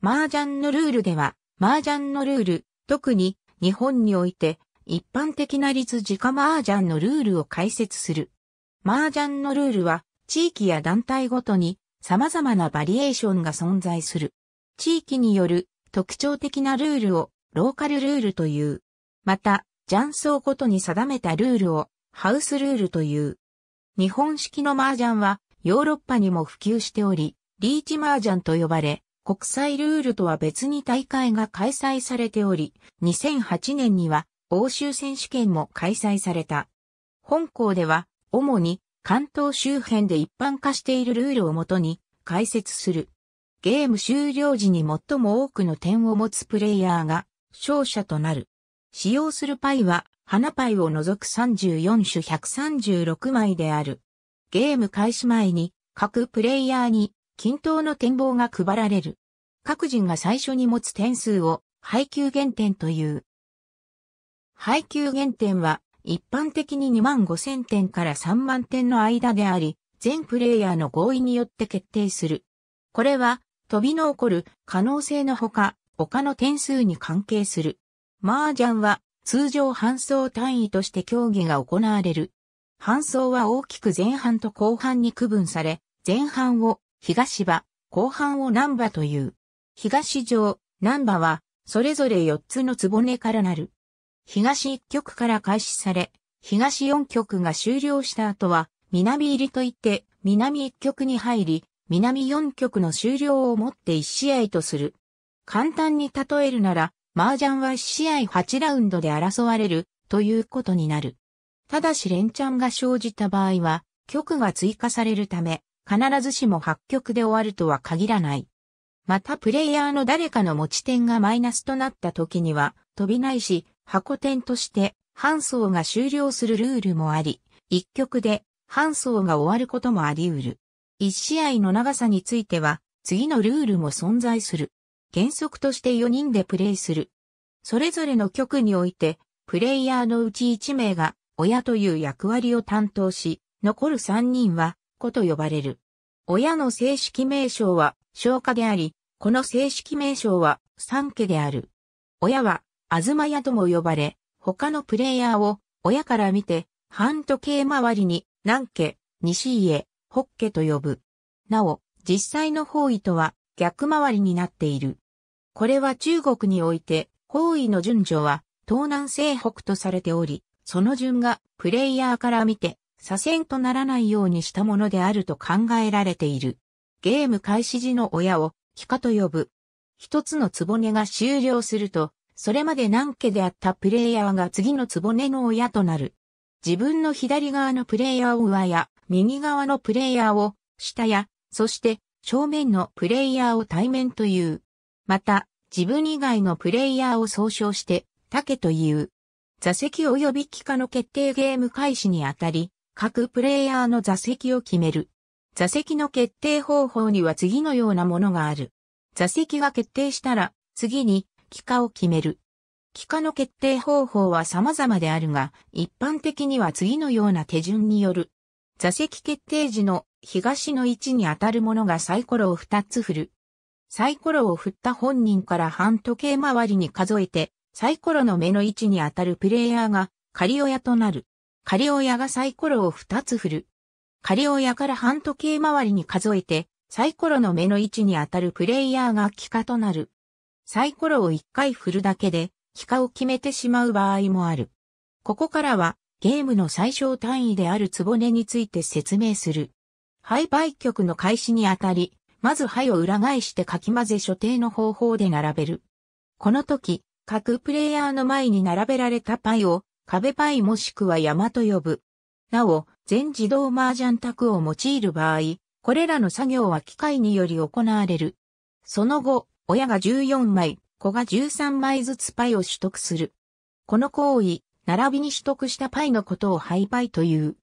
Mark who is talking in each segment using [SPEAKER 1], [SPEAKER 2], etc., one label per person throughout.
[SPEAKER 1] 麻雀のルールでは、麻雀のルール、特に日本において一般的な律自家麻雀のルールを解説する。麻雀のルールは地域や団体ごとに様々なバリエーションが存在する。地域による特徴的なルールをローカルルールという。また、雀荘ごとに定めたルールをハウスルールという。日本式の麻雀はヨーロッパにも普及しており、リーチ麻雀と呼ばれ、国際ルールとは別に大会が開催されており、2008年には欧州選手権も開催された。本校では、主に関東周辺で一般化しているルールをもとに解説する。ゲーム終了時に最も多くの点を持つプレイヤーが勝者となる。使用するパイは、花パイを除く34種136枚である。ゲーム開始前に各プレイヤーに均等の展望が配られる。各人が最初に持つ点数を配給原点という。配給原点は一般的に2万5000点から3万点の間であり、全プレイヤーの合意によって決定する。これは飛びの起こる可能性のほか、他の点数に関係する。麻雀は通常搬送単位として競技が行われる。搬送は大きく前半と後半に区分され、前半を東場、後半を南場という。東城、南場は、それぞれ4つのつぼねからなる。東1局から開始され、東4局が終了した後は、南入りといって、南1局に入り、南4局の終了をもって1試合とする。簡単に例えるなら、麻雀は1試合8ラウンドで争われる、ということになる。ただし連チャンが生じた場合は、局が追加されるため、必ずしも8曲で終わるとは限らない。またプレイヤーの誰かの持ち点がマイナスとなった時には、飛びないし、箱点として、半層が終了するルールもあり、1曲で、半層が終わることもあり得る。1試合の長さについては、次のルールも存在する。原則として4人でプレイする。それぞれの局において、プレイヤーのうち1名が、親という役割を担当し、残る3人は、子と呼ばれる。親の正式名称は、昇華であり、この正式名称は、三家である。親は、あずまやとも呼ばれ、他のプレイヤーを、親から見て、半時計回りに、南家、西家、北家と呼ぶ。なお、実際の方位とは、逆回りになっている。これは中国において、方位の順序は、東南西北とされており、その順が、プレイヤーから見て、左遷とならないようにしたものであると考えられている。ゲーム開始時の親を、キカと呼ぶ。一つのねが終了すると、それまで何家であったプレイヤーが次のねの親となる。自分の左側のプレイヤーを上や、右側のプレイヤーを下や、そして正面のプレイヤーを対面という。また、自分以外のプレイヤーを総称して、竹という。座席及び機下の決定ゲーム開始にあたり、各プレイヤーの座席を決める。座席の決定方法には次のようなものがある。座席が決定したら、次に、帰化を決める。帰化の決定方法は様々であるが、一般的には次のような手順による。座席決定時の東の位置に当たる者がサイコロを2つ振る。サイコロを振った本人から半時計回りに数えて、サイコロの目の位置に当たるプレイヤーが仮親となる。カリオヤがサイコロを2つ振る。カリオヤから半時計回りに数えて、サイコロの目の位置に当たるプレイヤーが帰化となる。サイコロを1回振るだけで、帰化を決めてしまう場合もある。ここからは、ゲームの最小単位であるつぼねについて説明する。廃売局の開始にあたり、まず灰を裏返してかき混ぜ所定の方法で並べる。この時、各プレイヤーの前に並べられたパイを壁パイもしくは山と呼ぶ。なお、全自動麻雀卓を用いる場合、これらの作業は機械により行われる。その後、親が14枚、子が13枚ずつパイを取得する。この行為、並びに取得したパイのことをハイパイという。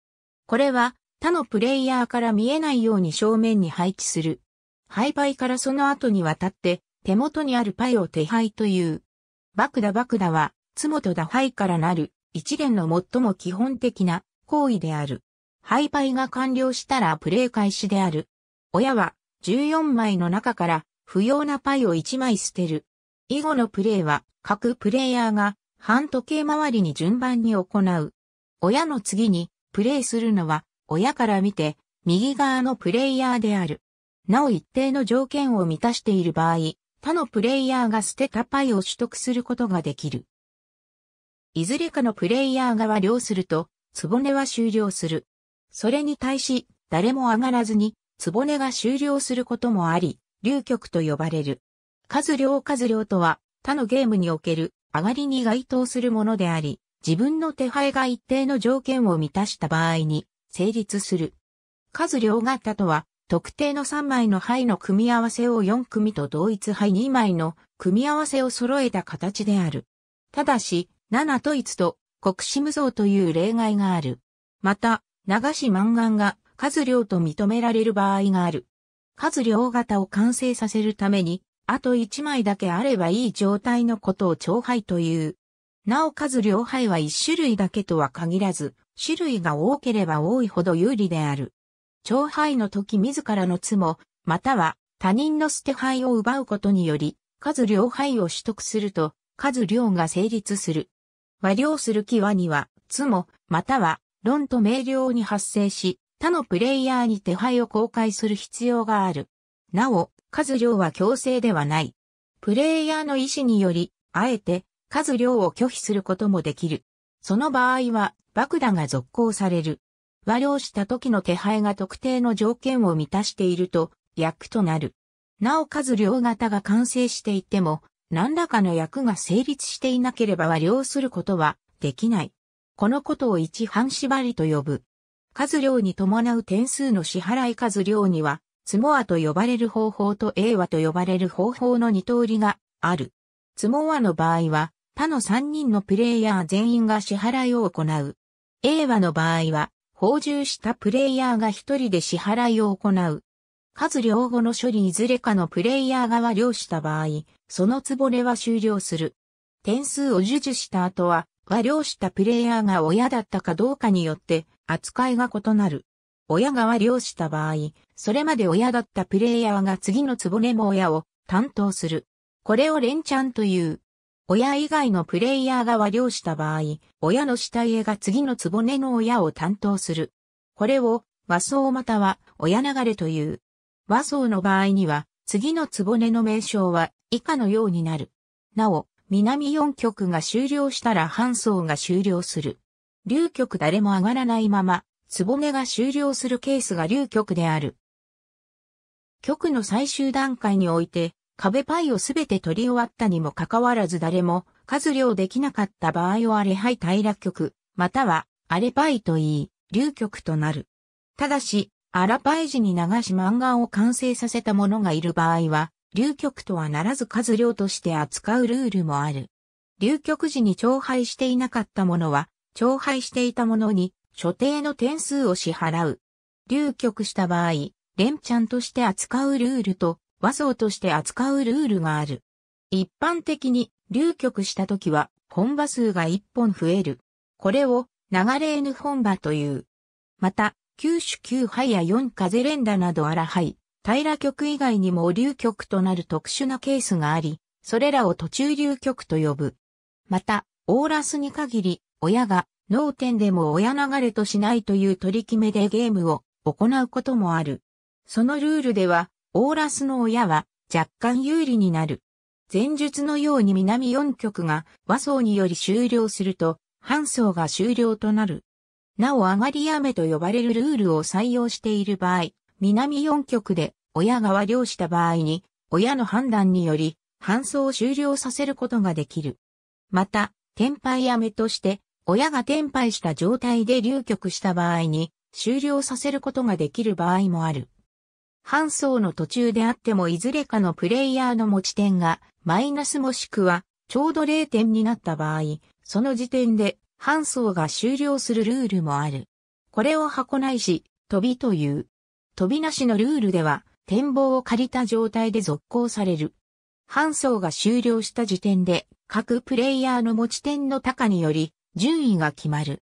[SPEAKER 1] これは、他のプレイヤーから見えないように正面に配置する。ハイパイからその後にわたって、手元にあるパイを手配という。バクダバクダは、ツモとダハイからなる。一連の最も基本的な行為である。配配が完了したらプレイ開始である。親は14枚の中から不要なパイを1枚捨てる。以後のプレイは各プレイヤーが半時計回りに順番に行う。親の次にプレイするのは親から見て右側のプレイヤーである。なお一定の条件を満たしている場合、他のプレイヤーが捨てたパイを取得することができる。いずれかのプレイヤーが両了すると、つぼねは終了する。それに対し、誰も上がらずに、つぼねが終了することもあり、流局と呼ばれる。数量数量とは、他のゲームにおける、上がりに該当するものであり、自分の手配が一定の条件を満たした場合に、成立する。数量型とは、特定の3枚の牌の組み合わせを4組と同一牌2枚の組み合わせを揃えた形である。ただし、七と一と国士無双という例外がある。また、流し満願が数量と認められる場合がある。数量型を完成させるために、あと一枚だけあればいい状態のことを超配という。なお数量配は一種類だけとは限らず、種類が多ければ多いほど有利である。超配の時自らの都も、または他人の捨て配を奪うことにより、数量配を取得すると、数量が成立する。和領する際には、つも、または、論と明瞭に発生し、他のプレイヤーに手配を公開する必要がある。なお、数量は強制ではない。プレイヤーの意思により、あえて、数量を拒否することもできる。その場合は、爆打が続行される。和領した時の手配が特定の条件を満たしていると、役となる。なお数量型が完成していても、何らかの役が成立していなければは漁することはできない。このことを一半縛りと呼ぶ。数量に伴う点数の支払い数量には、ツモアと呼ばれる方法と英和と呼ばれる方法の二通りがある。ツモアの場合は、他の三人のプレイヤー全員が支払いを行う。英和の場合は、放酬したプレイヤーが一人で支払いを行う。数量後の処理いずれかのプレイヤーが和量した場合、そのつぼれは終了する。点数を授受した後は、和領したプレイヤーが親だったかどうかによって扱いが異なる。親が和領した場合、それまで親だったプレイヤーが次のつぼれも親を担当する。これを連チャンという。親以外のプレイヤーが和領した場合、親の下家が次のつぼねの親を担当する。これを和装または親流れという。和装の場合には、次のつぼねの名称は以下のようになる。なお、南四局が終了したら半層が終了する。流局誰も上がらないまま、つぼねが終了するケースが流局である。局の最終段階において、壁パイをすべて取り終わったにもかかわらず誰も数量できなかった場合をアレハイ平楽局、またはアレパイといい、流局となる。ただし、アラパイ時に流し漫画を完成させた者がいる場合は、流局とはならず数量として扱うルールもある。流局時に徴配していなかったものは、徴配していたものに、所定の点数を支払う。流局した場合、連チャンとして扱うルールと、和装として扱うルールがある。一般的に、流局した時は、本場数が1本増える。これを、流れ N 本場という。また、九種九杯や四風連打など荒杯、平極以外にも流極となる特殊なケースがあり、それらを途中流極と呼ぶ。また、オーラスに限り、親が脳天でも親流れとしないという取り決めでゲームを行うこともある。そのルールでは、オーラスの親は若干有利になる。前述のように南4局が和層により終了すると、半層が終了となる。なお上がり雨と呼ばれるルールを採用している場合、南4局で親が和領した場合に、親の判断により、搬送を終了させることができる。また、転廃やめとして、親が転廃した状態で流局した場合に、終了させることができる場合もある。搬送の途中であってもいずれかのプレイヤーの持ち点がマイナスもしくはちょうど0点になった場合、その時点で搬送が終了するルールもある。これを箱ないし、飛びという。飛びなしのルールでは、展望を借りた状態で続行される。搬送が終了した時点で、各プレイヤーの持ち点の高により、順位が決まる。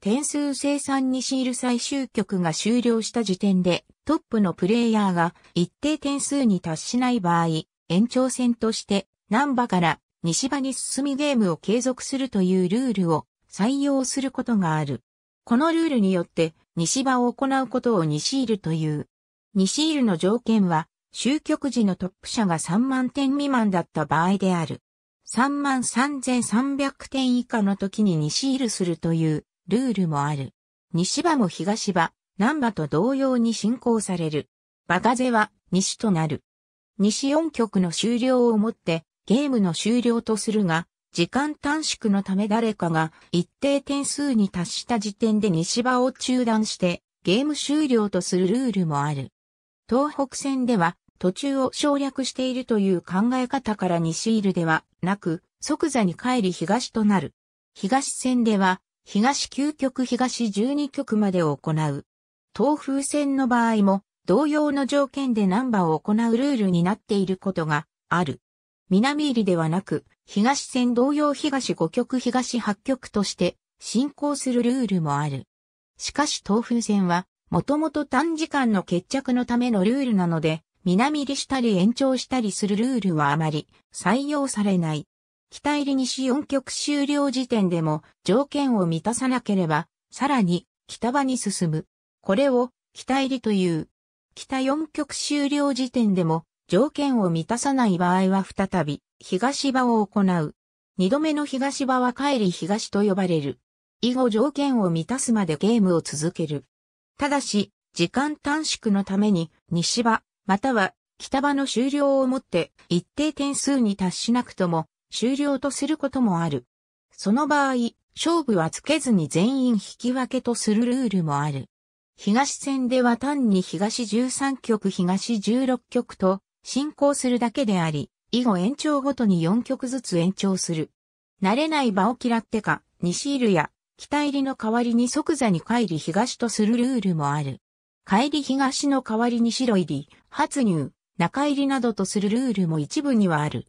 [SPEAKER 1] 点数生産にシール最終局が終了した時点で、トップのプレイヤーが一定点数に達しない場合、延長戦として、南波から西場に進みゲームを継続するというルールを採用することがある。このルールによって、西場を行うことを西イルという。西イルの条件は、終局時のトップ者が3万点未満だった場合である。3万3300点以下の時に西イルするというルールもある。西場も東場、南場と同様に進行される。バガゼは西となる。西4局の終了をもってゲームの終了とするが、時間短縮のため誰かが一定点数に達した時点で西場を中断してゲーム終了とするルールもある。東北線では途中を省略しているという考え方から西イルではなく即座に帰り東となる。東線では東9局東12局までを行う。東風線の場合も同様の条件でナンバーを行うルールになっていることがある。南入りではなく、東線同様東5局東8局として進行するルールもある。しかし東風線は、もともと短時間の決着のためのルールなので、南入りしたり延長したりするルールはあまり採用されない。北入り西4局終了時点でも条件を満たさなければ、さらに北場に進む。これを北入りという。北4局終了時点でも条件を満たさない場合は再び東場を行う。二度目の東場は帰り東と呼ばれる。以後条件を満たすまでゲームを続ける。ただし、時間短縮のために西場、または北場の終了をもって一定点数に達しなくとも終了とすることもある。その場合、勝負はつけずに全員引き分けとするルールもある。東戦では単に東13局東16局と進行するだけであり、以後延長ごとに4曲ずつ延長する。慣れない場を嫌ってか、西入や、北入りの代わりに即座に帰り東とするルールもある。帰り東の代わりに白入り、発入、中入りなどとするルールも一部にはある。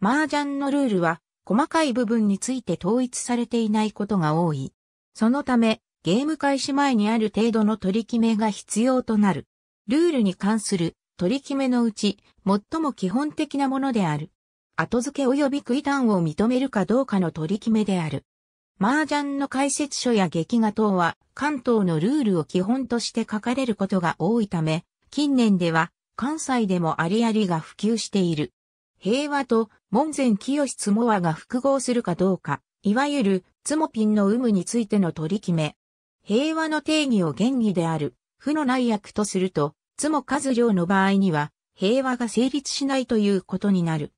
[SPEAKER 1] 麻雀のルールは、細かい部分について統一されていないことが多い。そのため、ゲーム開始前にある程度の取り決めが必要となる。ルールに関する取り決めのうち、最も基本的なものである。後付け及び区位単を認めるかどうかの取り決めである。麻雀の解説書や劇画等は関東のルールを基本として書かれることが多いため、近年では関西でもありありが普及している。平和と門前清つもアが複合するかどうか、いわゆるつもピンの有無についての取り決め。平和の定義を原義である、負のない役とすると、つも数量の場合には、平和が成立しないということになる。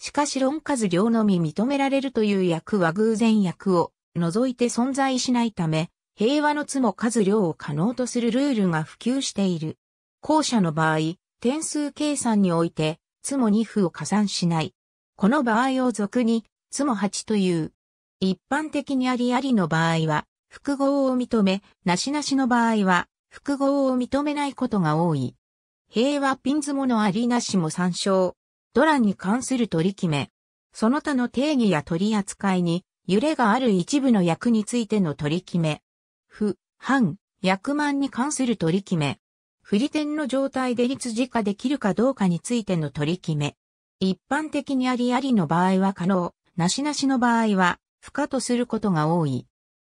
[SPEAKER 1] しかし論数量のみ認められるという役は偶然役を除いて存在しないため、平和のつも数量を可能とするルールが普及している。後者の場合、点数計算において、つも2歩を加算しない。この場合を俗に、つも8という。一般的にありありの場合は、複合を認め、なしなしの場合は、複合を認めないことが多い。平和ピンズものありなしも参照。ドラに関する取り決め。その他の定義や取り扱いに、揺れがある一部の役についての取り決め。不、反、役満に関する取り決め。不利点の状態で立時化できるかどうかについての取り決め。一般的にありありの場合は可能、なしなしの場合は不可とすることが多い。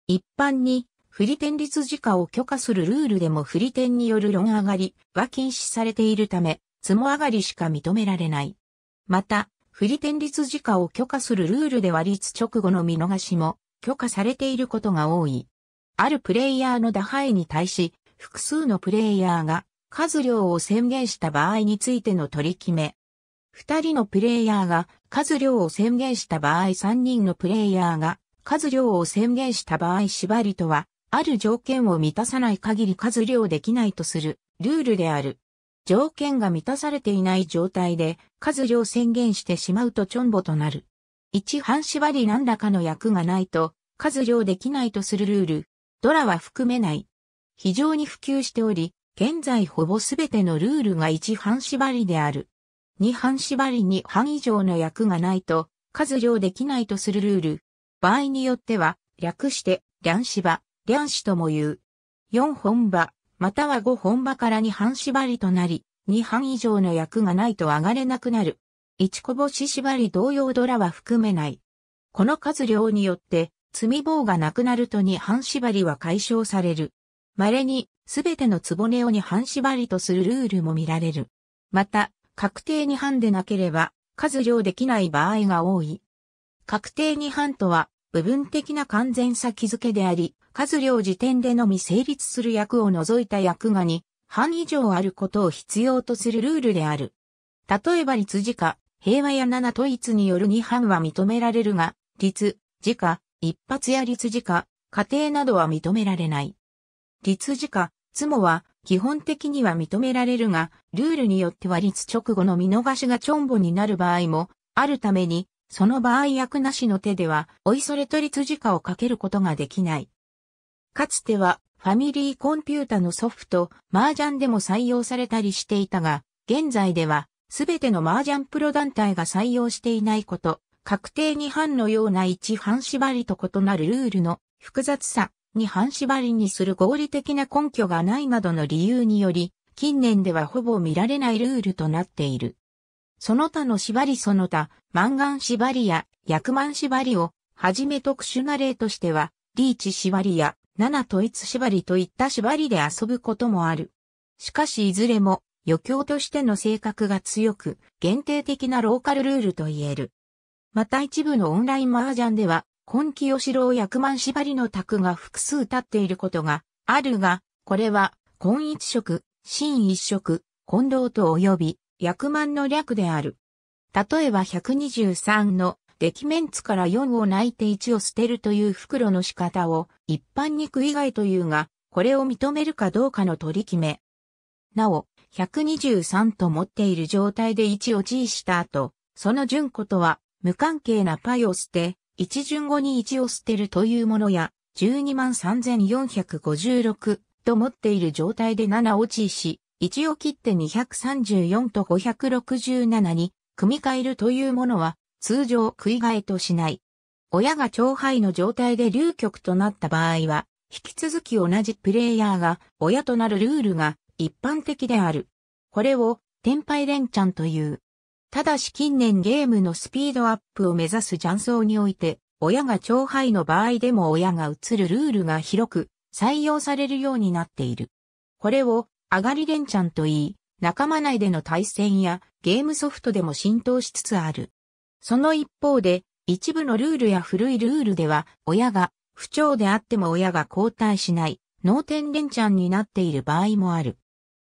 [SPEAKER 1] 一般に不利点率時価を許可するルールでも不利点による論上がりは禁止されているため、積も上がりしか認められない。また、不利点率時価を許可するルールでは立直後の見逃しも許可されていることが多い。あるプレイヤーの打敗に対し、複数のプレイヤーが数量を宣言した場合についての取り決め。二人のプレイヤーが数量を宣言した場合三人のプレイヤーが数量を宣言した場合縛りとはある条件を満たさない限り数量できないとするルールである。条件が満たされていない状態で数量宣言してしまうとチョンボとなる。一半縛り何らかの役がないと数量できないとするルール。ドラは含めない。非常に普及しており、現在ほぼすべてのルールが一半縛りである。二半縛りに半以上の役がないと数量できないとするルール。場合によっては、略して、乱縛。梁子とも言う。四本場、または五本場から二半縛りとなり、二半以上の役がないと上がれなくなる。一こぼし縛り同様ドラは含めない。この数量によって、積棒がなくなると二半縛りは解消される。稀に、すべての壺を二半縛りとするルールも見られる。また、確定二半でなければ、数量できない場合が多い。確定二半とは、部分的な完全さ気付けであり、数量時点でのみ成立する役を除いた役がに、半以上あることを必要とするルールである。例えば律時価、平和や七統一による2班は認められるが、律、時価、一発や律時価、家庭などは認められない。律時価、つもは基本的には認められるが、ルールによっては律直後の見逃しがチョンボになる場合もあるために、その場合役なしの手では、おいそれと律時価をかけることができない。かつてはファミリーコンピュータのソフト、麻雀でも採用されたりしていたが、現在ではすべての麻雀プロ団体が採用していないこと、確定に反のような一反縛りと異なるルールの複雑さに反縛りにする合理的な根拠がないなどの理由により、近年ではほぼ見られないルールとなっている。その他の縛りその他、ガン縛りや薬満縛りをはじめ特殊な例としては、リーチ縛りや七統一縛りといった縛りで遊ぶこともある。しかしいずれも余興としての性格が強く、限定的なローカルルールと言える。また一部のオンライン麻雀では、今季吉郎役満縛りの卓が複数立っていることがあるが、これは、今一色、新一色、近藤と及び、役満の略である。例えば123のキメンツから4を泣いて1を捨てるという袋の仕方を一般肉以外というが、これを認めるかどうかの取り決め。なお、123と持っている状態で1を位した後、その順子とは無関係なパイを捨て、1順後に1を捨てるというものや、123,456と持っている状態で7を位し、1を切って234と567に組み替えるというものは、通常食い替えとしない。親が超輩の状態で流局となった場合は、引き続き同じプレイヤーが親となるルールが一般的である。これを、天敗連チャンという。ただし近年ゲームのスピードアップを目指す雀荘において、親が超輩の場合でも親が移るルールが広く採用されるようになっている。これを、上がり連チャンと言い、仲間内での対戦やゲームソフトでも浸透しつつある。その一方で、一部のルールや古いルールでは、親が不調であっても親が交代しない、脳天連チャンになっている場合もある。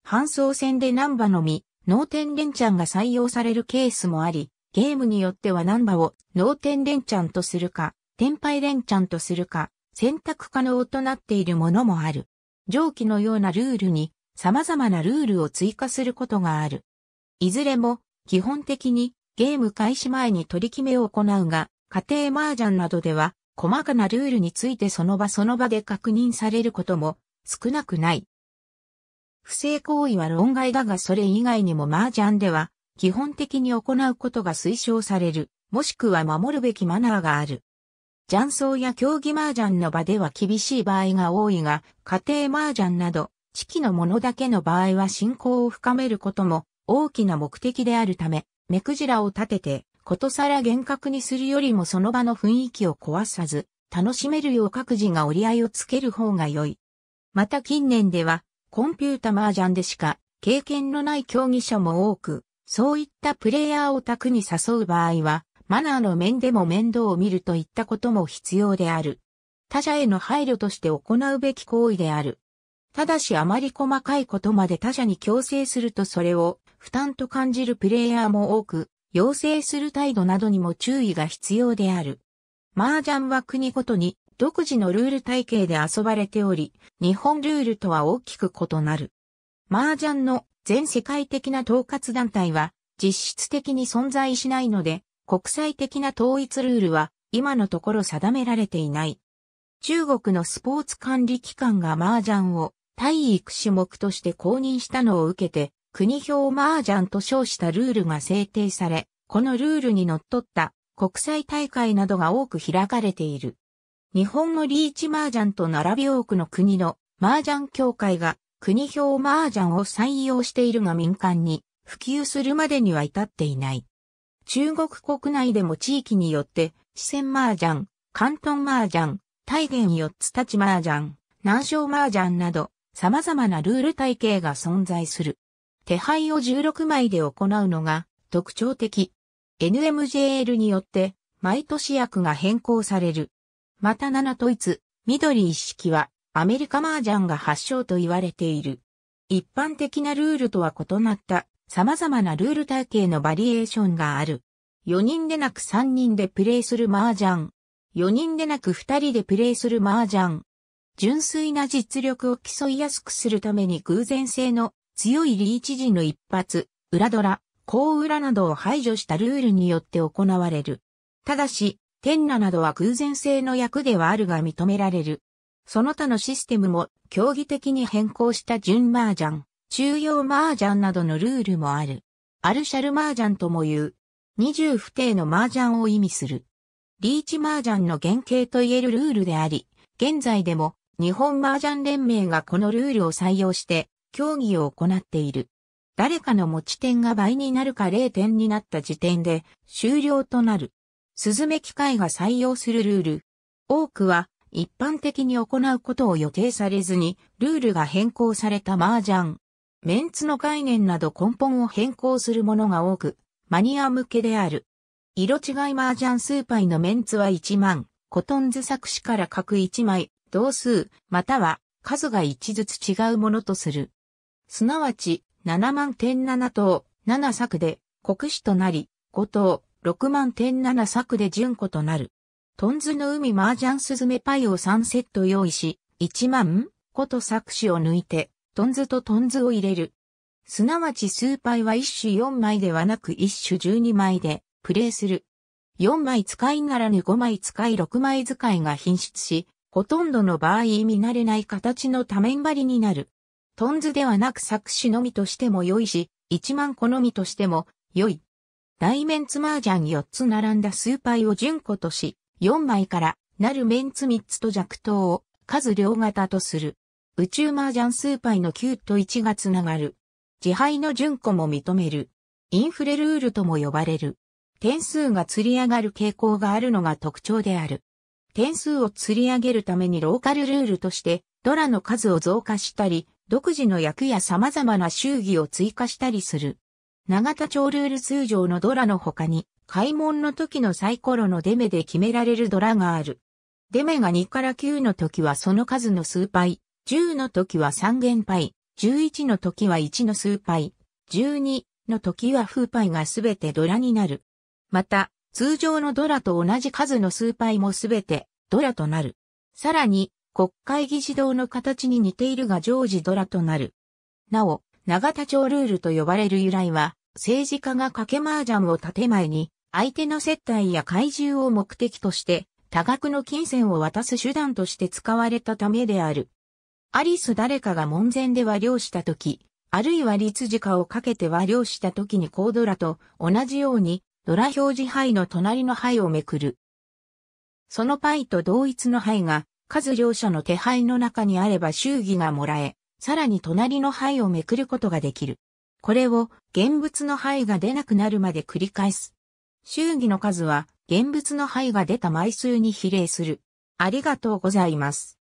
[SPEAKER 1] 搬送戦でナンバのみ、脳天連チャンが採用されるケースもあり、ゲームによってはナンバを脳天連チャンとするか、天敗連チャンとするか、選択可能となっているものもある。上記のようなルールに様々なルールを追加することがある。いずれも基本的にゲーム開始前に取り決めを行うが、家庭麻雀などでは、細かなルールについてその場その場で確認されることも少なくない。不正行為は論外だがそれ以外にも麻雀では基本的に行うことが推奨される、もしくは守るべきマナーがある。雀荘や競技麻雀の場では厳しい場合が多いが、家庭麻雀など、地域のものだけの場合は信仰を深めることも大きな目的であるため、目くじらを立てて、ことさら厳格にするよりもその場の雰囲気を壊さず、楽しめるよう各自が折り合いをつける方が良い。また近年では、コンピュータ麻雀でしか経験のない競技者も多く、そういったプレイヤーを宅に誘う場合は、マナーの面でも面倒を見るといったことも必要である。他者への配慮として行うべき行為である。ただしあまり細かいことまで他者に強制するとそれを負担と感じるプレイヤーも多く、要請する態度などにも注意が必要である。麻雀は国ごとに独自のルール体系で遊ばれており、日本ルールとは大きく異なる。麻雀の全世界的な統括団体は実質的に存在しないので、国際的な統一ルールは今のところ定められていない。中国のスポーツ管理機関が麻雀を体育種目として公認したのを受けて、国表麻雀と称したルールが制定され、このルールに則っった国際大会などが多く開かれている。日本のリーチ麻雀と並び多くの国の麻雀協会が国表麻雀を採用しているが民間に普及するまでには至っていない。中国国内でも地域によって、四川麻雀、関東麻雀、大元四つ立ち麻雀、南昌麻雀など様々なルール体系が存在する。手配を16枚で行うのが特徴的。NMJL によって毎年役が変更される。また7と1、緑一式はアメリカ麻雀が発祥と言われている。一般的なルールとは異なった様々なルール体系のバリエーションがある。4人でなく3人でプレイする麻雀。4人でなく2人でプレイする麻雀。純粋な実力を競いやすくするために偶然性の強いリーチ時の一発、裏ドラ、高裏などを排除したルールによって行われる。ただし、天羅などは偶然性の役ではあるが認められる。その他のシステムも競技的に変更した純麻雀、中央麻雀などのルールもある。アルシャル麻雀とも言う。二重不定の麻雀を意味する。リーチ麻雀の原型といえるルールであり、現在でも日本麻雀連盟がこのルールを採用して競技を行っている。誰かの持ち点が倍になるか0点になった時点で終了となる。スズメ機械が採用するルール。多くは一般的に行うことを予定されずにルールが変更された麻雀。メンツの概念など根本を変更するものが多く、マニア向けである。色違い麻雀スーパイのメンツは1万、コトンズ作詞から各1枚、同数、または数が1ずつ違うものとする。すなわち、七万点七等、七作で、国史となり、五等、六万点七作で順子となる。トンズの海麻雀スズメパイを3セット用意し、1万こと作詞を抜いて、トンズとトンズを入れる。すなわち数パイは一種4枚ではなく一種12枚で、プレイする。4枚使いならぬ5枚使い6枚使いが品質し、ほとんどの場合見慣れない形の多面張りになる。トンズではなく作詞のみとしても良いし、一万個のみとしても良い。大メンツ麻雀4つ並んだスーパイを純子とし、4枚からなるメンツ3つと弱糖を数両型とする。宇宙麻雀スーパイの9と1がつながる。自敗の純子も認める。インフレルールとも呼ばれる。点数が釣り上がる傾向があるのが特徴である。点数を釣り上げるためにローカルルールとして、ドラの数を増加したり、独自の役や様々な衆儀を追加したりする。長田町ルール通常のドラの他に、開門の時のサイコロの出目で決められるドラがある。出目が2から9の時はその数の数倍、10の時は3元倍、11の時は1の数倍、12の時は風倍がすべてドラになる。また、通常のドラと同じ数の数倍もすべてドラとなる。さらに、国会議事堂の形に似ているが常時ドラとなる。なお、長田町ルールと呼ばれる由来は、政治家が賭け麻雀を建前に、相手の接待や怪獣を目的として、多額の金銭を渡す手段として使われたためである。アリス誰かが門前で和漁した時、あるいは立時化をかけて和漁した時にコードラと同じように、ドラ表示牌の隣の牌をめくる。そのイと同一の牌が数両者の手配の中にあれば祝儀がもらえ、さらに隣の牌をめくることができる。これを現物の牌が出なくなるまで繰り返す。祝儀の数は現物の牌が出た枚数に比例する。ありがとうございます。